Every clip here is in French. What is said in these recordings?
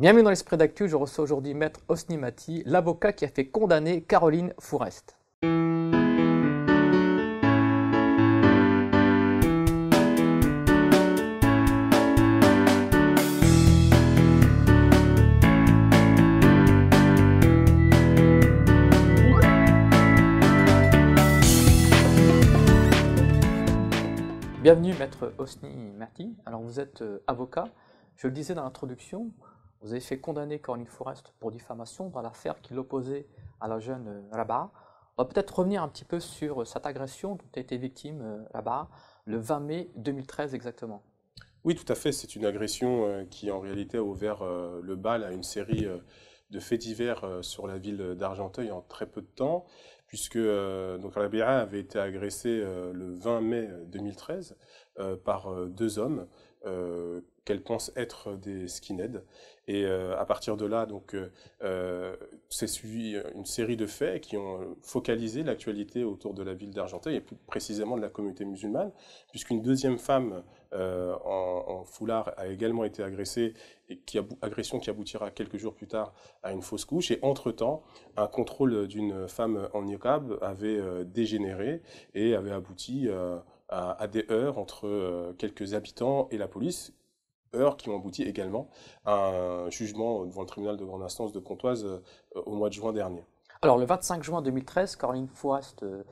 Bienvenue dans l'Esprit d'Actu, je reçois aujourd'hui Maître Osnimati, l'avocat qui a fait condamner Caroline Fourest. Bienvenue Maître Osni Mati. Alors vous êtes euh, avocat, je le disais dans l'introduction, vous avez fait condamner Corning Forest pour diffamation dans l'affaire qui l'opposait à la jeune euh, Rabat. On va peut-être revenir un petit peu sur euh, cette agression dont a été victime euh, Rabat le 20 mai 2013 exactement. Oui, tout à fait. C'est une agression qui en réalité a ouvert le bal à une série de faits divers sur la ville d'Argenteuil en très peu de temps, puisque donc Rabat avait été agressé le 20 mai 2013 par deux hommes. Euh, qu'elles pensent être des skinheads. Et euh, à partir de là, donc, euh, suivi une série de faits qui ont focalisé l'actualité autour de la ville d'Argenteuil et plus précisément de la communauté musulmane, puisqu'une deuxième femme en, foulard a également été agressée et qui agression qui aboutira quelques jours plus tard à une fausse couche. Et entre-temps, un contrôle d'une femme en niqab avait dégénéré et avait abouti à, des heurts entre euh, quelques habitants et la police, heurts qui ont abouti également à un jugement devant le tribunal de grande instance de Comtoise euh, au mois de juin dernier. Alors le 25 juin 2013, Caroline Fouast euh,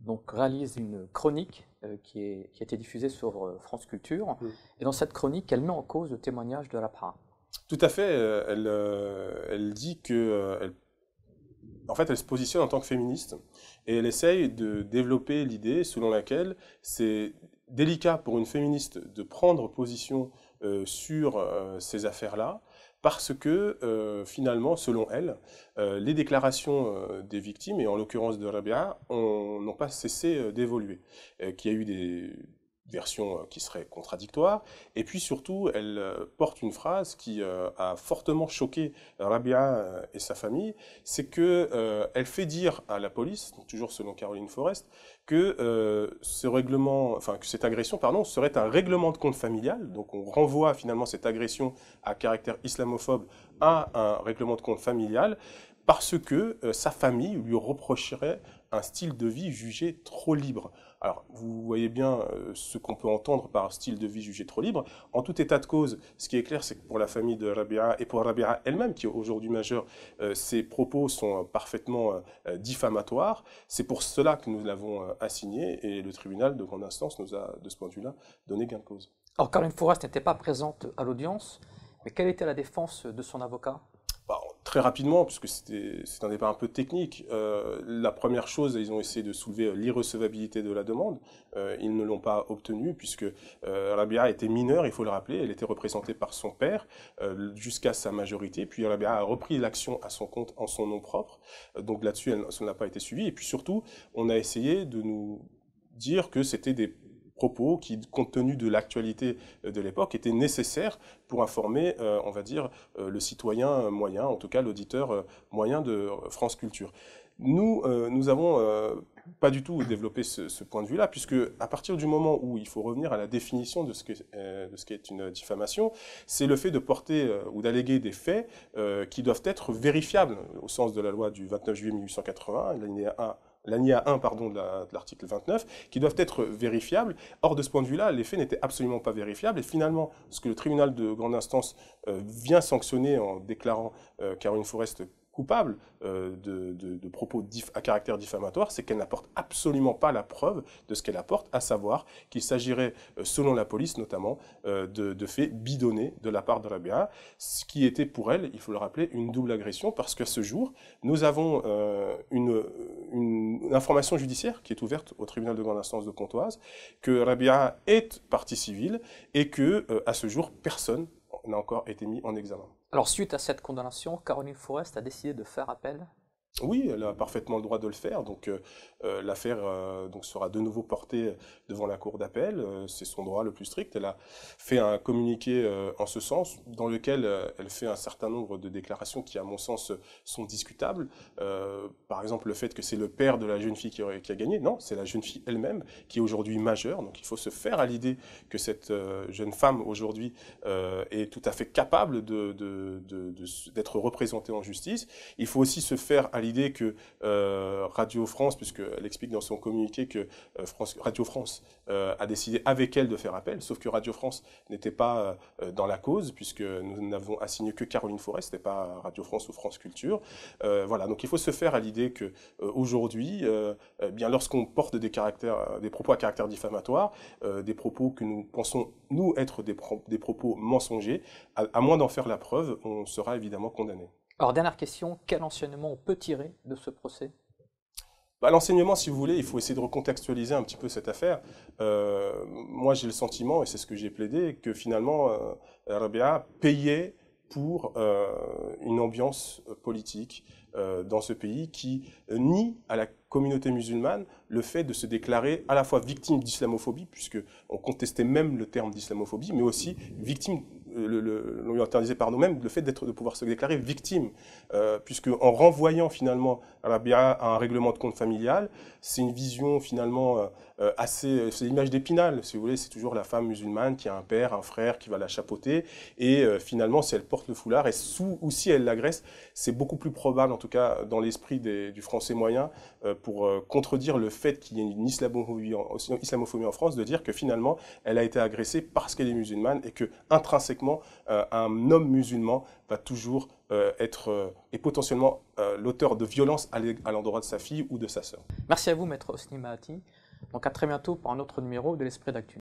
donc, réalise une chronique qui, est, qui, a été diffusée sur France Culture. Mmh. Et dans cette chronique, elle met en cause le témoignage de la Tout à fait. Elle, elle dit elle en fait, elle se positionne en tant que féministe et elle essaye de développer l'idée selon laquelle c'est délicat pour une féministe de prendre position euh, sur euh, ces affaires-là parce que euh, finalement, selon elle, les déclarations des victimes, et en l'occurrence de Rabia, n'ont pas cessé d'évoluer, qu'il y a eu des, version euh, qui serait contradictoire. Et puis surtout, elle euh, porte une phrase qui euh, a fortement choqué Rabia et sa famille, c'est que elle fait dire à la police, toujours selon Caroline Forest, que ce règlement, enfin que cette agression, pardon, serait un règlement de compte familial. Donc on renvoie finalement cette agression à caractère islamophobe à un règlement de compte familial parce que euh, sa famille lui reprocherait un style de vie jugé trop libre. Alors, vous voyez bien euh, ce qu'on peut entendre par style de vie jugé trop libre. En tout état de cause, ce qui est clair, c'est que pour la famille de Rabia et pour Rabia elle-même, qui est aujourd'hui majeure, euh, ses propos sont parfaitement diffamatoires. C'est pour cela que nous l'avons assigné et le tribunal de grande instance nous a, de ce point de vue-là, donné gain de cause. Alors, Caroline Forest n'était pas présente à l'audience, mais quelle était la défense de son avocat bah, très rapidement, puisque c'est un débat un peu technique, euh, la première chose, ils ont essayé de soulever euh, l'irrecevabilité de la demande. Euh, ils ne l'ont pas obtenue, puisque Rabia était mineure, il faut le rappeler, elle était représentée par son père jusqu'à sa majorité, puis Rabia a repris l'action à son compte en son nom propre. donc là-dessus, elle, n'a pas été suivi. Et puis surtout, on a essayé de nous dire que c'était des propos qui, compte tenu de l'actualité euh, de l'époque, étaient nécessaires pour informer, euh, on va dire, euh, le citoyen moyen, en tout cas l'auditeur moyen de France Culture. Nous, nous avons pas du tout développé ce, point de vue-là, puisque à partir du moment où il faut revenir à la définition de ce qu'est une diffamation, c'est le fait de porter ou d'alléguer des faits qui doivent être vérifiables au sens de la loi du 29 juillet 1880, l'année 1 l'ANIA 1 pardon, de l'article 29, qui doivent être vérifiables. Or, de ce point de vue-là, les faits n'étaient absolument pas vérifiables. Et finalement, ce que le tribunal de grande instance euh, vient sanctionner en déclarant euh, Caroline Forest coupable euh, de, propos à caractère diffamatoire, c'est qu'elle n'apporte absolument pas la preuve de ce qu'elle apporte, à savoir qu'il s'agirait, euh, selon la police notamment, euh, de, faits bidonnés de la part de Rabia, ce qui était pour elle, il faut le rappeler, une double agression, parce qu'à ce jour, nous avons une, une, information judiciaire qui est ouverte au tribunal de grande instance de Comtoise que Rabia est partie civile et que, à ce jour, personne n'a encore été mis en examen. Alors suite à cette condamnation, Caroline Forest a décidé de faire appel oui, elle a parfaitement le droit de le faire. Donc euh, euh, l'affaire euh, donc sera de nouveau portée devant la cour d'appel. c'est son droit le plus strict. Elle a fait un communiqué en ce sens, dans lequel elle fait un certain nombre de déclarations qui, à mon sens, sont discutables. par exemple, le fait que c'est le père de la jeune fille qui, qui a gagné. Non, c'est la jeune fille elle-même qui est aujourd'hui majeure. Donc il faut se faire à l'idée que cette jeune femme aujourd'hui est tout à fait capable d'être représentée en justice. Il faut aussi se faire à l'idée l'idée que euh, Radio France, puisqu'elle explique dans son communiqué que euh, France, Radio France euh, a décidé avec elle de faire appel, sauf que Radio France n'était pas dans la cause, puisque nous n'avons assigné que Caroline Forest, ce pas Radio France ou France Culture. voilà, donc il faut se faire à l'idée que aujourd'hui, eh lorsqu'on porte des, caractères, des propos à caractère diffamatoire, des propos que nous pensons, nous, être des, propos mensongers, à moins d'en faire la preuve, on sera évidemment condamné. Alors, dernière question, quel enseignement on peut tirer de ce procès bah, L'enseignement, si vous voulez, il faut essayer de recontextualiser un petit peu cette affaire. Euh, moi, j'ai le sentiment, et c'est ce que j'ai plaidé, que finalement, euh, payait pour euh, une ambiance politique euh, dans ce pays qui nie à la communauté musulmane le fait de se déclarer à la fois victime d'islamophobie, puisqu'on contestait même le terme d'islamophobie, mais aussi victime euh, le, par nous-mêmes, le fait d'être, de pouvoir se déclarer victime, euh, puisque en renvoyant finalement à un règlement de compte familial, c'est une vision finalement euh, euh, assez, c'est l'image d'Épinal, si vous voulez, c'est toujours la femme musulmane qui a un père, un frère qui va la chapeauter, et finalement si elle porte le foulard et sous, ou si elle l'agresse, c'est beaucoup plus probable en tout cas dans l'esprit du français moyen pour contredire le fait qu'il y ait une islamophobie en, islamophobie en France, de dire que finalement elle a été agressée parce qu'elle est musulmane et que intrinsèquement euh, un homme musulman va toujours euh, être euh, et potentiellement l'auteur de violences à l'endroit de sa fille ou de sa sœur. Merci à vous, maître Osni Mahati. Donc à très bientôt pour un autre numéro de l'Esprit d'Actu.